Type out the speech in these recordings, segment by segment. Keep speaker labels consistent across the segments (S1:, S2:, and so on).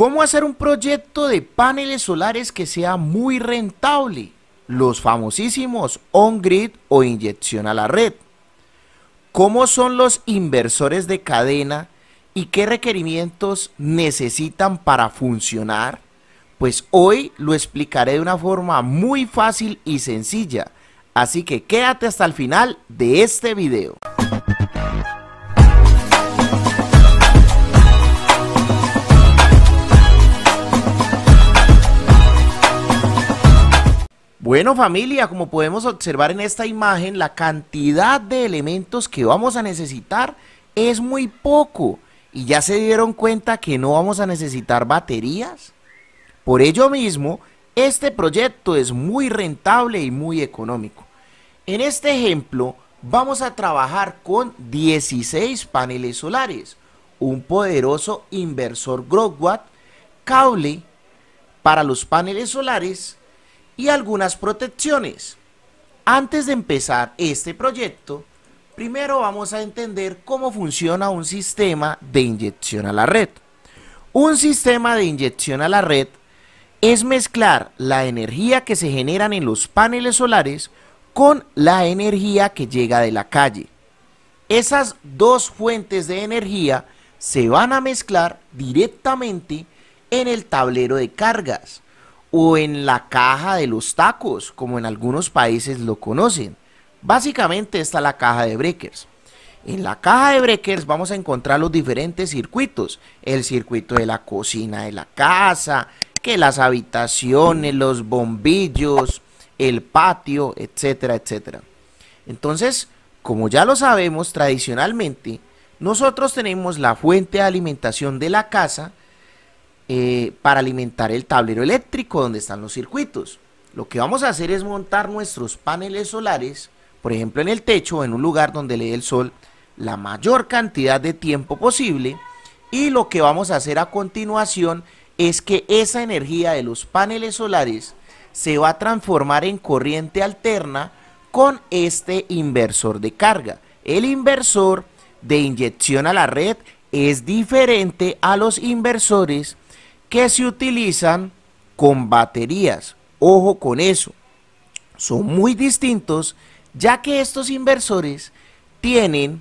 S1: ¿Cómo hacer un proyecto de paneles solares que sea muy rentable? Los famosísimos on-grid o inyección a la red. ¿Cómo son los inversores de cadena y qué requerimientos necesitan para funcionar? Pues hoy lo explicaré de una forma muy fácil y sencilla, así que quédate hasta el final de este video. Bueno familia, como podemos observar en esta imagen, la cantidad de elementos que vamos a necesitar es muy poco. Y ya se dieron cuenta que no vamos a necesitar baterías. Por ello mismo, este proyecto es muy rentable y muy económico. En este ejemplo, vamos a trabajar con 16 paneles solares, un poderoso inversor Growatt, cable para los paneles solares, y algunas protecciones. Antes de empezar este proyecto, primero vamos a entender cómo funciona un sistema de inyección a la red. Un sistema de inyección a la red es mezclar la energía que se generan en los paneles solares con la energía que llega de la calle. Esas dos fuentes de energía se van a mezclar directamente en el tablero de cargas o en la caja de los tacos, como en algunos países lo conocen. Básicamente está la caja de breakers. En la caja de breakers vamos a encontrar los diferentes circuitos. El circuito de la cocina de la casa, que las habitaciones, los bombillos, el patio, etcétera, etcétera. Entonces, como ya lo sabemos tradicionalmente, nosotros tenemos la fuente de alimentación de la casa eh, para alimentar el tablero eléctrico donde están los circuitos. Lo que vamos a hacer es montar nuestros paneles solares, por ejemplo en el techo o en un lugar donde le dé el sol la mayor cantidad de tiempo posible. Y lo que vamos a hacer a continuación es que esa energía de los paneles solares se va a transformar en corriente alterna con este inversor de carga. El inversor de inyección a la red es diferente a los inversores que se utilizan con baterías. Ojo con eso. Son muy distintos ya que estos inversores tienen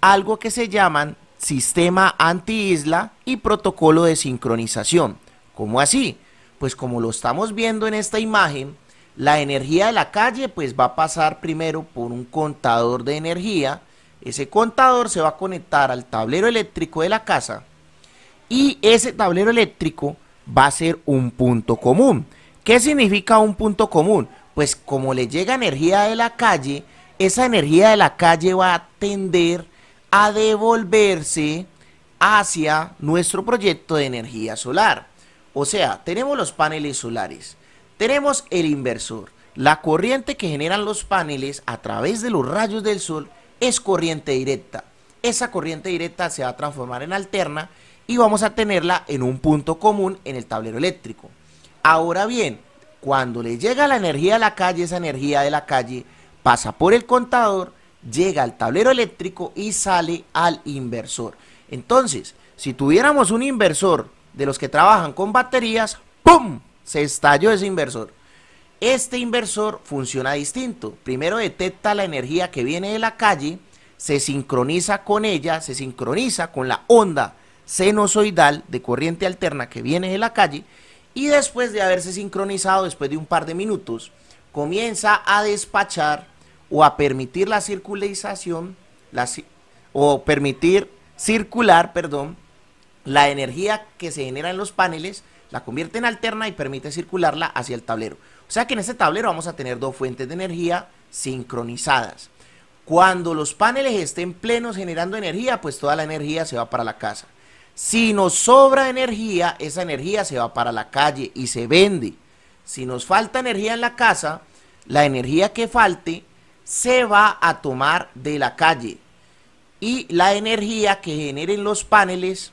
S1: algo que se llaman sistema anti-isla y protocolo de sincronización. ¿Cómo así? Pues como lo estamos viendo en esta imagen, la energía de la calle pues va a pasar primero por un contador de energía. Ese contador se va a conectar al tablero eléctrico de la casa y ese tablero eléctrico va a ser un punto común. ¿Qué significa un punto común? Pues como le llega energía de la calle, esa energía de la calle va a tender a devolverse hacia nuestro proyecto de energía solar. O sea, tenemos los paneles solares, tenemos el inversor. La corriente que generan los paneles a través de los rayos del sol es corriente directa. Esa corriente directa se va a transformar en alterna y vamos a tenerla en un punto común en el tablero eléctrico. Ahora bien, cuando le llega la energía a la calle, esa energía de la calle pasa por el contador, llega al tablero eléctrico y sale al inversor. Entonces, si tuviéramos un inversor de los que trabajan con baterías, ¡pum! Se estalló ese inversor. Este inversor funciona distinto. Primero detecta la energía que viene de la calle, se sincroniza con ella, se sincroniza con la onda senosoidal de corriente alterna que viene de la calle y después de haberse sincronizado después de un par de minutos, comienza a despachar o a permitir la circulación o permitir circular, perdón, la energía que se genera en los paneles, la convierte en alterna y permite circularla hacia el tablero. O sea que en este tablero vamos a tener dos fuentes de energía sincronizadas. Cuando los paneles estén plenos generando energía, pues toda la energía se va para la casa. Si nos sobra energía, esa energía se va para la calle y se vende. Si nos falta energía en la casa, la energía que falte se va a tomar de la calle. Y la energía que generen los paneles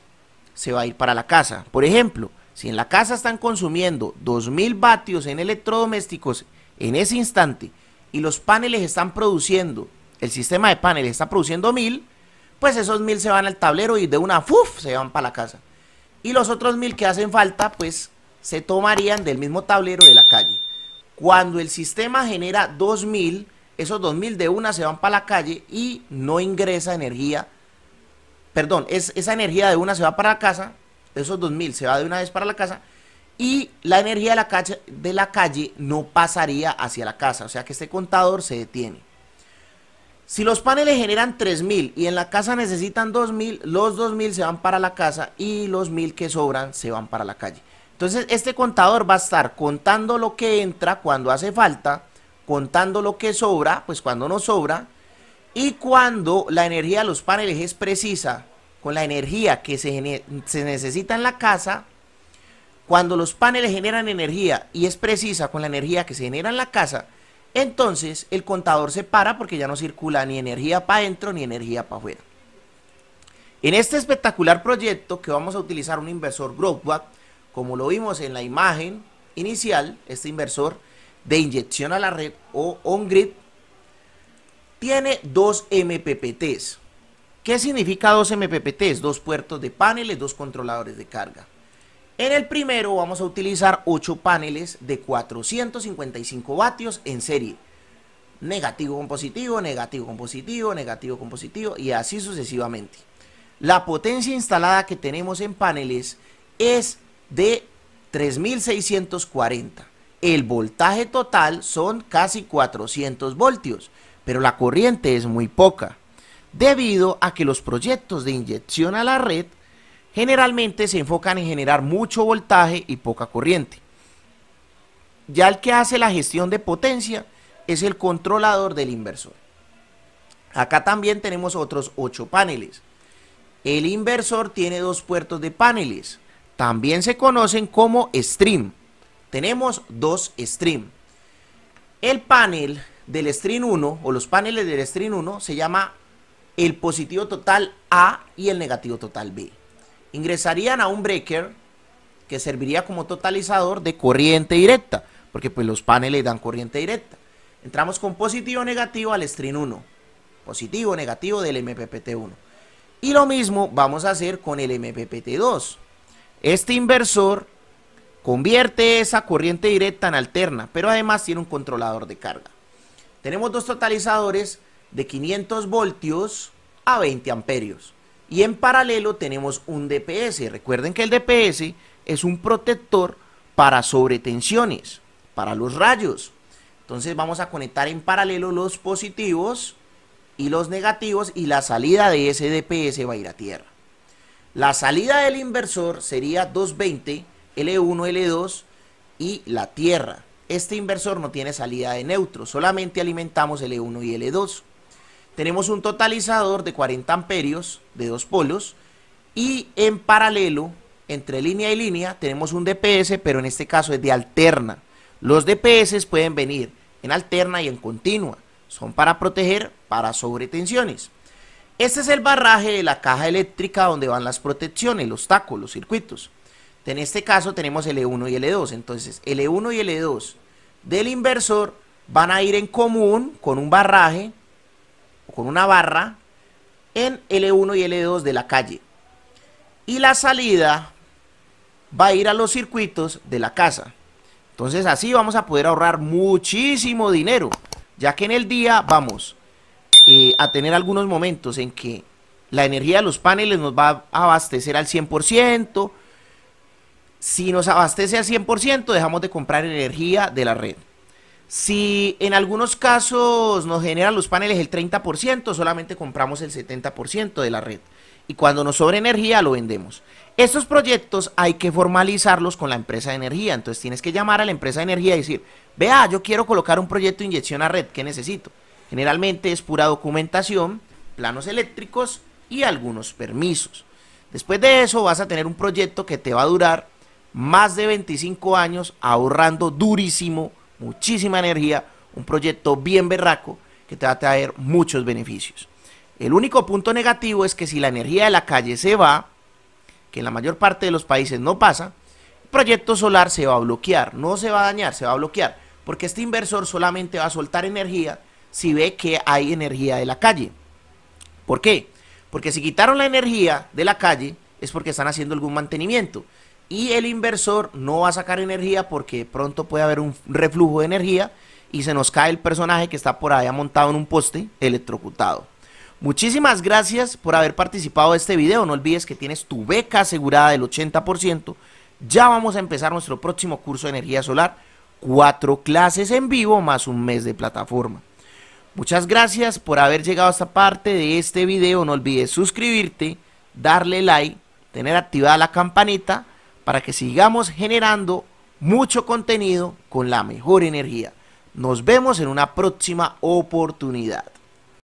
S1: se va a ir para la casa. Por ejemplo, si en la casa están consumiendo 2000 vatios en electrodomésticos en ese instante y los paneles están produciendo, el sistema de paneles está produciendo 1000, pues esos mil se van al tablero y de una ¡fuf! se van para la casa. Y los otros mil que hacen falta, pues se tomarían del mismo tablero de la calle. Cuando el sistema genera dos mil, esos dos mil de una se van para la calle y no ingresa energía. Perdón, es, esa energía de una se va para la casa, esos dos mil se va de una vez para la casa y la energía de la, de la calle no pasaría hacia la casa, o sea que este contador se detiene. Si los paneles generan 3.000 y en la casa necesitan 2.000, los 2.000 se van para la casa y los 1.000 que sobran se van para la calle. Entonces este contador va a estar contando lo que entra cuando hace falta, contando lo que sobra, pues cuando no sobra, y cuando la energía de los paneles es precisa con la energía que se, se necesita en la casa, cuando los paneles generan energía y es precisa con la energía que se genera en la casa, entonces el contador se para porque ya no circula ni energía para adentro ni energía para afuera. En este espectacular proyecto que vamos a utilizar un inversor Growthback, como lo vimos en la imagen inicial, este inversor de inyección a la red o on-grid, tiene dos MPPTs. ¿Qué significa dos MPPTs? Dos puertos de paneles, dos controladores de carga. En el primero vamos a utilizar 8 paneles de 455 vatios en serie. Negativo con positivo, negativo con positivo, negativo con positivo y así sucesivamente. La potencia instalada que tenemos en paneles es de 3640. El voltaje total son casi 400 voltios, pero la corriente es muy poca, debido a que los proyectos de inyección a la red generalmente se enfocan en generar mucho voltaje y poca corriente. Ya el que hace la gestión de potencia es el controlador del inversor. Acá también tenemos otros 8 paneles. El inversor tiene dos puertos de paneles. También se conocen como stream. Tenemos dos stream. El panel del stream 1 o los paneles del stream 1 se llama el positivo total A y el negativo total B ingresarían a un breaker que serviría como totalizador de corriente directa, porque pues los paneles dan corriente directa. Entramos con positivo o negativo al string 1, positivo o negativo del MPPT1. Y lo mismo vamos a hacer con el MPPT2. Este inversor convierte esa corriente directa en alterna, pero además tiene un controlador de carga. Tenemos dos totalizadores de 500 voltios a 20 amperios. Y en paralelo tenemos un DPS. Recuerden que el DPS es un protector para sobretensiones, para los rayos. Entonces vamos a conectar en paralelo los positivos y los negativos y la salida de ese DPS va a ir a tierra. La salida del inversor sería 220, L1, L2 y la tierra. Este inversor no tiene salida de neutro, solamente alimentamos L1 y L2 tenemos un totalizador de 40 amperios de dos polos y en paralelo, entre línea y línea, tenemos un DPS, pero en este caso es de alterna. Los DPS pueden venir en alterna y en continua. Son para proteger para sobretensiones. Este es el barraje de la caja eléctrica donde van las protecciones, los tacos, los circuitos. En este caso tenemos L1 e y L2. E Entonces L1 e y L2 del inversor van a ir en común con un barraje con una barra en L1 y L2 de la calle. Y la salida va a ir a los circuitos de la casa. Entonces así vamos a poder ahorrar muchísimo dinero, ya que en el día vamos eh, a tener algunos momentos en que la energía de los paneles nos va a abastecer al 100%. Si nos abastece al 100%, dejamos de comprar energía de la red. Si en algunos casos nos generan los paneles el 30%, solamente compramos el 70% de la red. Y cuando nos sobra energía, lo vendemos. Estos proyectos hay que formalizarlos con la empresa de energía. Entonces tienes que llamar a la empresa de energía y decir, vea, yo quiero colocar un proyecto de inyección a red, ¿qué necesito? Generalmente es pura documentación, planos eléctricos y algunos permisos. Después de eso vas a tener un proyecto que te va a durar más de 25 años ahorrando durísimo muchísima energía, un proyecto bien berraco que te va a traer muchos beneficios. El único punto negativo es que si la energía de la calle se va, que en la mayor parte de los países no pasa, el proyecto solar se va a bloquear, no se va a dañar, se va a bloquear, porque este inversor solamente va a soltar energía si ve que hay energía de la calle. ¿Por qué? Porque si quitaron la energía de la calle es porque están haciendo algún mantenimiento y el inversor no va a sacar energía porque pronto puede haber un reflujo de energía y se nos cae el personaje que está por allá montado en un poste electrocutado. Muchísimas gracias por haber participado de este video. No olvides que tienes tu beca asegurada del 80%. Ya vamos a empezar nuestro próximo curso de energía solar. Cuatro clases en vivo más un mes de plataforma. Muchas gracias por haber llegado a esta parte de este video. No olvides suscribirte, darle like, tener activada la campanita para que sigamos generando mucho contenido con la mejor energía. Nos vemos en una próxima oportunidad.